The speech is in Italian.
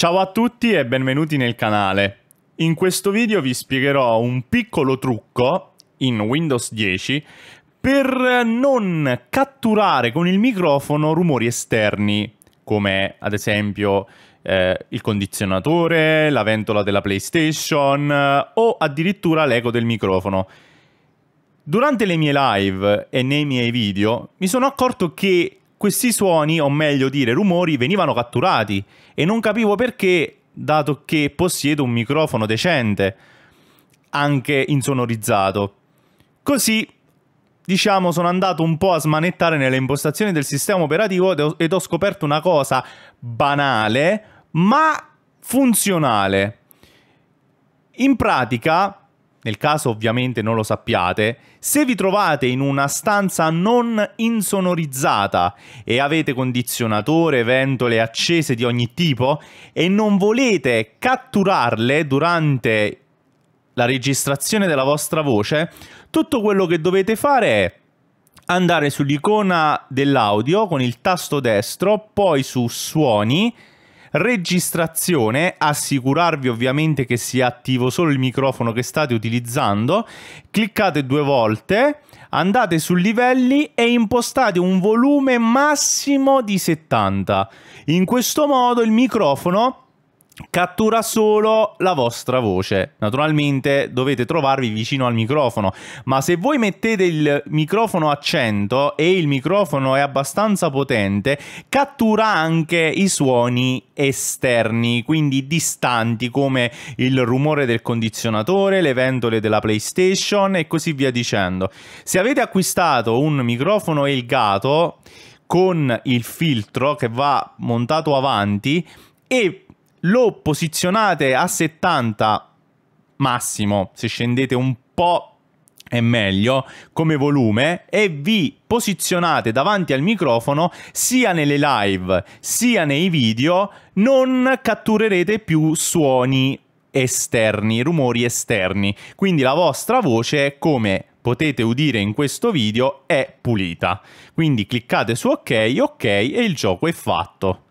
Ciao a tutti e benvenuti nel canale. In questo video vi spiegherò un piccolo trucco in Windows 10 per non catturare con il microfono rumori esterni, come ad esempio eh, il condizionatore, la ventola della PlayStation eh, o addirittura l'eco del microfono. Durante le mie live e nei miei video mi sono accorto che questi suoni, o meglio dire rumori, venivano catturati e non capivo perché, dato che possiedo un microfono decente, anche insonorizzato. Così, diciamo, sono andato un po' a smanettare nelle impostazioni del sistema operativo ed ho scoperto una cosa banale, ma funzionale. In pratica, nel caso ovviamente non lo sappiate, se vi trovate in una stanza non insonorizzata e avete condizionatore, ventole accese di ogni tipo e non volete catturarle durante la registrazione della vostra voce, tutto quello che dovete fare è andare sull'icona dell'audio con il tasto destro, poi su suoni, registrazione, assicurarvi ovviamente che sia attivo solo il microfono che state utilizzando, cliccate due volte, andate su livelli e impostate un volume massimo di 70. In questo modo il microfono Cattura solo la vostra voce. Naturalmente dovete trovarvi vicino al microfono, ma se voi mettete il microfono a 100 e il microfono è abbastanza potente, cattura anche i suoni esterni, quindi distanti come il rumore del condizionatore, le ventole della PlayStation e così via dicendo. Se avete acquistato un microfono Elgato con il filtro che va montato avanti e lo posizionate a 70 massimo, se scendete un po' è meglio come volume e vi posizionate davanti al microfono sia nelle live sia nei video non catturerete più suoni esterni, rumori esterni. Quindi la vostra voce, come potete udire in questo video, è pulita. Quindi cliccate su ok, ok e il gioco è fatto.